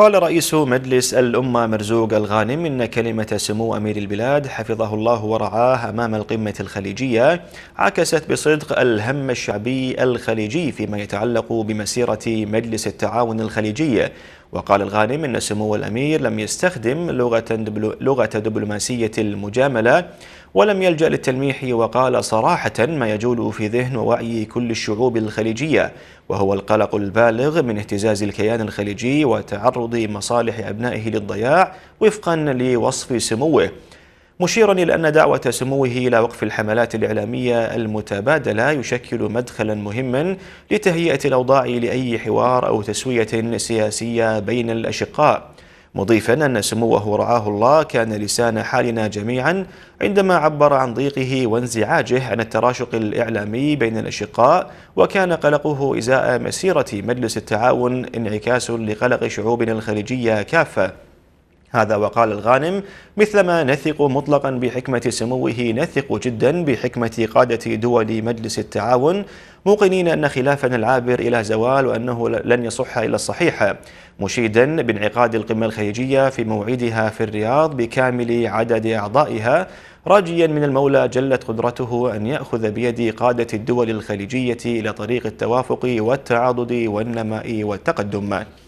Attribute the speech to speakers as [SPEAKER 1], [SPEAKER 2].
[SPEAKER 1] قال رئيس مجلس الأمة مرزوق الغانم إن كلمة سمو أمير البلاد حفظه الله ورعاه أمام القمة الخليجية عكست بصدق الهم الشعبي الخليجي فيما يتعلق بمسيرة مجلس التعاون الخليجي وقال الغانم إن سمو الأمير لم يستخدم لغة, لغة دبلوماسية المجاملة ولم يلجأ للتلميح وقال صراحة ما يجول في ذهن ووعي كل الشعوب الخليجية وهو القلق البالغ من اهتزاز الكيان الخليجي وتعرض مصالح أبنائه للضياع وفقا لوصف سموه مشيرا إلى أن دعوة سموه إلى وقف الحملات الإعلامية المتبادلة يشكل مدخلا مهما لتهيئة الأوضاع لأي حوار أو تسوية سياسية بين الأشقاء مضيفا أن سموه رعاه الله كان لسان حالنا جميعا عندما عبر عن ضيقه وانزعاجه عن التراشق الإعلامي بين الأشقاء وكان قلقه إزاء مسيرة مجلس التعاون انعكاس لقلق شعوبنا الخليجية كافة هذا وقال الغانم مثلما نثق مطلقا بحكمة سموه نثق جدا بحكمة قادة دول مجلس التعاون موقنين أن خلافنا العابر إلى زوال وأنه لن يصح إلا الصحيح مشيدا بانعقاد القمة الخليجية في موعدها في الرياض بكامل عدد أعضائها راجيا من المولى جلت قدرته أن يأخذ بيد قادة الدول الخليجية إلى طريق التوافق والتعاضد والنماء والتقدم